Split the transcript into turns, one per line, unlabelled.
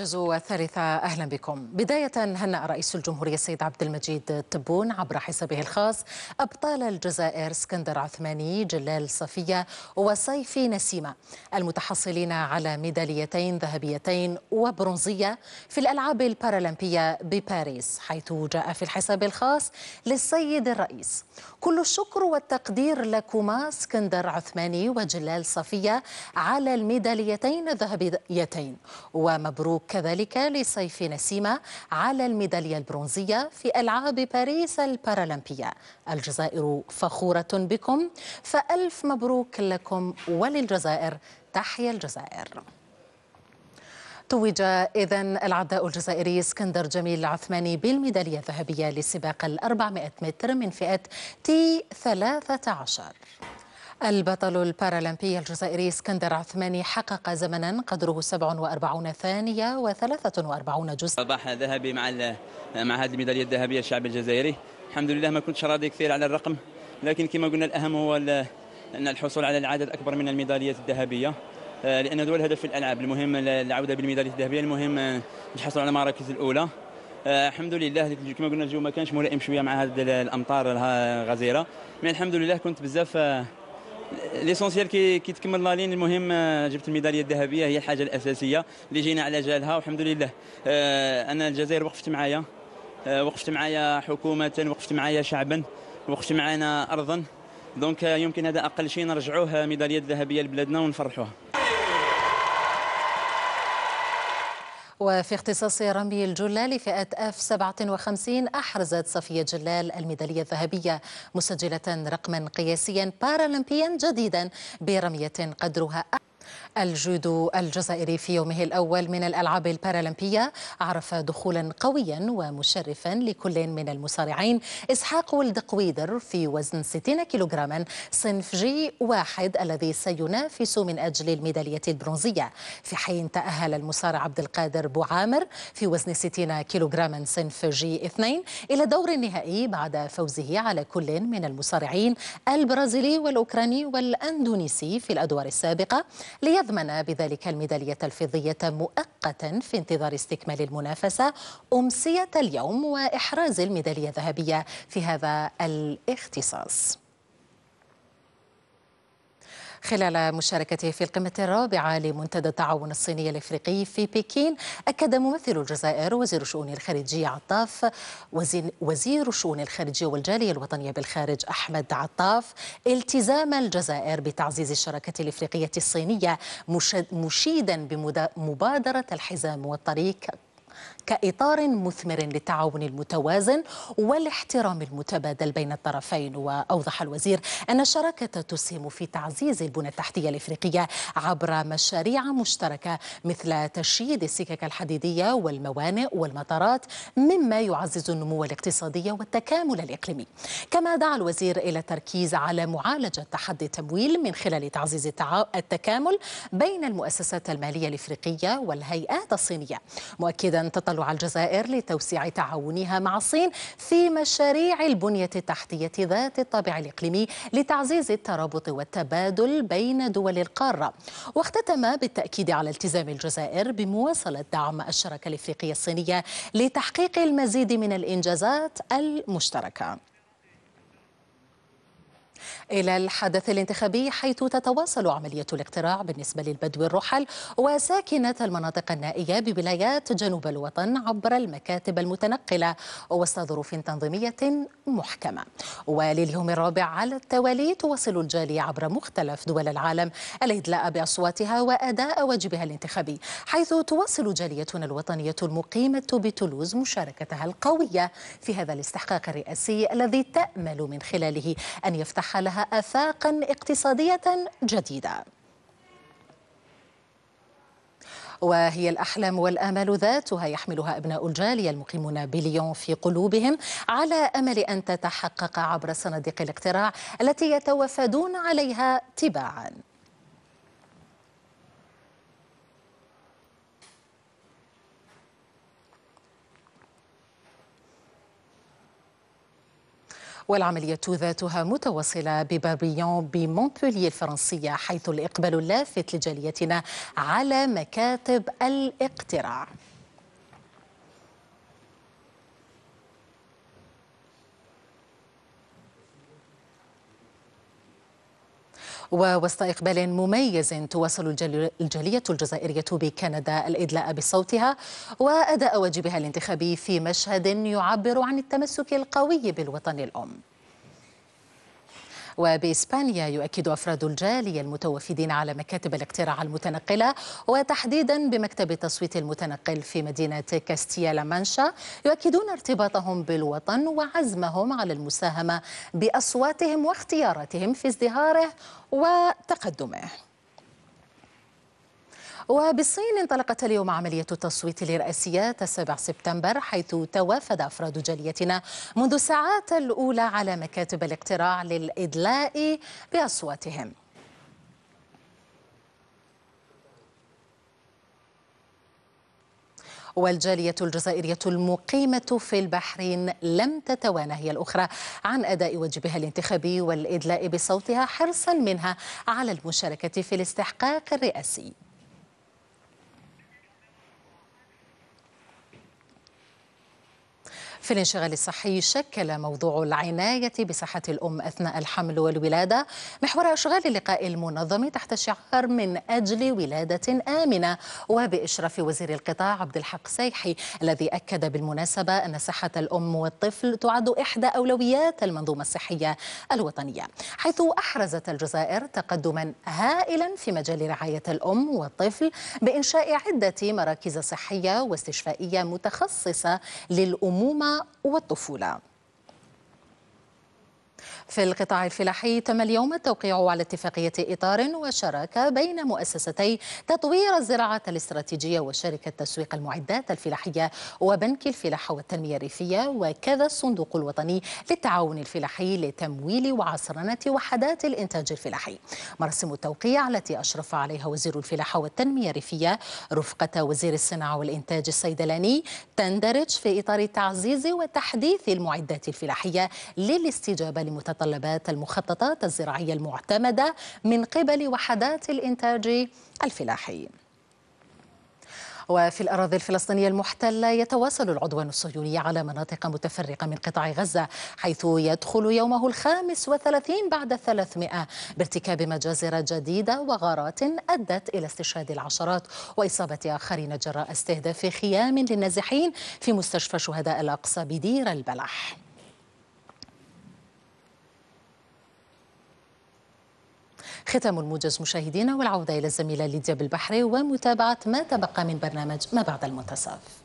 موجز والثالثة أهلا بكم بداية هنأ رئيس الجمهورية السيد عبد المجيد تبون عبر حسابه الخاص أبطال الجزائر اسكندر عثماني جلال صفية وصيفي نسيمة المتحصلين على ميداليتين ذهبيتين وبرونزية في الألعاب البارالمبية بباريس حيث جاء في الحساب الخاص للسيد الرئيس كل الشكر والتقدير لكما اسكندر عثماني وجلال صفية على الميداليتين الذهبيتين ومبروك كذلك لصيف نسيمة على الميدالية البرونزية في ألعاب باريس البارالمبية الجزائر فخورة بكم فألف مبروك لكم وللجزائر تحيا الجزائر توج إذا العداء الجزائري اسكندر جميل العثماني بالميدالية الذهبية لسباق ال 400 متر من فئة تي 13 البطل البارالمبي الجزائري اسكندر عثماني حقق زمنا قدره 47 ثانية
و43 جزء صباح ذهبي مع مع هذه الميدالية الذهبية الشعب الجزائري الحمد لله ما كنتش راضي كثير على الرقم لكن كما قلنا الأهم هو أن الحصول على العدد أكبر من الميداليات الذهبية آه، لأن هو الهدف في الألعاب المهم العودة بالميداليه الذهبية المهم نحصل آه، على المراكز الأولى آه، الحمد لله كما قلنا الجو ما كانش ملائم شويه مع هذه الامطار الغزيره من الحمد لله كنت بزاف ليسونسيال كي كيتكمل لا المهم آه، جبت الميداليه الذهبيه هي الحاجه الاساسيه اللي جينا على جالها والحمد لله آه، انا الجزائر وقفت معايا آه، وقفت معايا حكومه وقفت معايا شعبا وقفت معانا ارضا دونك يمكن هذا اقل شيء نرجعوه ميداليه ذهبيه لبلادنا ونفرحوها
وفي اختصاص رمي الجلة لفئة اف 57 احرزت صفية جلال الميدالية الذهبية مسجلة رقما قياسيا بارالمبيا جديدا برمية قدرها الجودو الجزائري في يومه الأول من الألعاب البارالمبية عرف دخولا قويا ومشرفا لكل من المصارعين إسحاق ولد قويدر في وزن 60 كيلوغراما صنف جي واحد الذي سينافس من أجل الميدالية البرونزية في حين تأهل المصارع عبد القادر بوعامر في وزن 60 كيلوغراما صنف جي اثنين إلى دور النهائي بعد فوزه على كل من المصارعين البرازيلي والأوكراني والأندونيسي في الأدوار السابقة ليضمن بذلك الميدالية الفضية مؤقتا في انتظار استكمال المنافسة أمسية اليوم وإحراز الميدالية الذهبية في هذا الاختصاص خلال مشاركته في القمة الرابعة لمنتدى التعاون الصيني الإفريقي في بكين أكد ممثل الجزائر وزير شؤون الخارجية عطاف وزير شؤون الخارجية والجالية الوطنية بالخارج أحمد عطاف التزام الجزائر بتعزيز الشراكة الإفريقية الصينية مشيدا بمبادرة الحزام والطريق كإطار مثمر للتعاون المتوازن والاحترام المتبادل بين الطرفين وأوضح الوزير أن الشراكة تسهم في تعزيز البنى التحتية الإفريقية عبر مشاريع مشتركة مثل تشييد السكك الحديدية والموانئ والمطارات مما يعزز النمو الاقتصادي والتكامل الإقليمي كما دعا الوزير إلى التركيز على معالجة تحدي التمويل من خلال تعزيز التكامل بين المؤسسات المالية الإفريقية والهيئات الصينية مؤكدا تطلع تطلع الجزائر لتوسيع تعاونها مع الصين في مشاريع البنية التحتية ذات الطابع الإقليمي لتعزيز الترابط والتبادل بين دول القارة واختتم بالتأكيد على التزام الجزائر بمواصلة دعم الشراكة الإفريقية الصينية لتحقيق المزيد من الإنجازات المشتركة إلى الحدث الانتخابي حيث تتواصل عملية الاقتراع بالنسبة للبدو الرحل وساكنة المناطق النائية بولايات جنوب الوطن عبر المكاتب المتنقلة وسط ظروف تنظيمية محكمة ولليوم الرابع على التوالي تواصل الجالية عبر مختلف دول العالم الإدلاء بأصواتها وأداء واجبها الانتخابي حيث تواصل جاليتنا الوطنية المقيمة بتولوز مشاركتها القوية في هذا الاستحقاق الرئاسي الذي تأمل من خلاله أن يفتح فتح لها آفاقا اقتصادية جديدة وهي الأحلام والآمال ذاتها يحملها أبناء الجالية المقيمون بليون في قلوبهم على أمل أن تتحقق عبر صناديق الاقتراع التي يتوافدون عليها تباعاً والعملية ذاتها متواصلة ببابليون بمونتبولي الفرنسية حيث الإقبال اللافت لجاليتنا على مكاتب الاقتراع ووسط إقبال مميز تواصل الجالية الجزائرية بكندا الإدلاء بصوتها وأداء واجبها الانتخابي في مشهد يعبر عن التمسك القوي بالوطن الأم وبإسبانيا يؤكد أفراد الجالية المتوافدين على مكاتب الاقتراع المتنقلة وتحديدا بمكتب التصويت المتنقل في مدينة كاستيا لا مانشا يؤكدون ارتباطهم بالوطن وعزمهم على المساهمة بأصواتهم واختياراتهم في ازدهاره وتقدمه وبالصين انطلقت اليوم عملية التصويت لرئاسيات السابع سبتمبر حيث توافد أفراد جاليتنا منذ الساعات الأولى على مكاتب الاقتراع للإدلاء بأصواتهم والجالية الجزائرية المقيمة في البحرين لم تتوانى هي الأخرى عن أداء واجبها الانتخابي والإدلاء بصوتها حرصا منها على المشاركة في الاستحقاق الرئاسي في الانشغال الصحي شكل موضوع العناية بصحة الأم أثناء الحمل والولادة محور أشغال اللقاء المنظم تحت شعار من أجل ولادة آمنة وبإشراف وزير القطاع عبد الحق سيحي الذي أكد بالمناسبة أن صحة الأم والطفل تعد إحدى أولويات المنظومة الصحية الوطنية حيث أحرزت الجزائر تقدما هائلا في مجال رعاية الأم والطفل بإنشاء عدة مراكز صحية واستشفائية متخصصة للأمومة والطفولة في القطاع الفلاحي تم اليوم التوقيع على اتفاقية إطار وشراكة بين مؤسستي تطوير الزراعة الاستراتيجية وشركة تسويق المعدات الفلاحية وبنك الفلاحة والتنمية الريفية وكذا الصندوق الوطني للتعاون الفلاحي لتمويل وعصرنة وحدات الإنتاج الفلاحي مراسم التوقيع التي أشرف عليها وزير الفلاحة والتنمية الريفية رفقة وزير الصناعة والإنتاج الصيدلاني تندرج في إطار تعزيز وتحديث المعدات الفلاحية للاستجابة لمتطلبات متطلبات المخططات الزراعية المعتمدة من قبل وحدات الإنتاج الفلاحي وفي الأراضي الفلسطينية المحتلة يتواصل العدوان الصهيوني على مناطق متفرقة من قطاع غزة حيث يدخل يومه الخامس وثلاثين بعد الثلاثمائة بارتكاب مجازر جديدة وغارات أدت إلى استشهاد العشرات وإصابة آخرين جراء استهداف خيام للنازحين في مستشفى شهداء الأقصى بدير البلح ختام الموجز مشاهدينا والعودة إلى الزميلة ليديا بالبحري ومتابعة ما تبقى من برنامج ما بعد المنتصف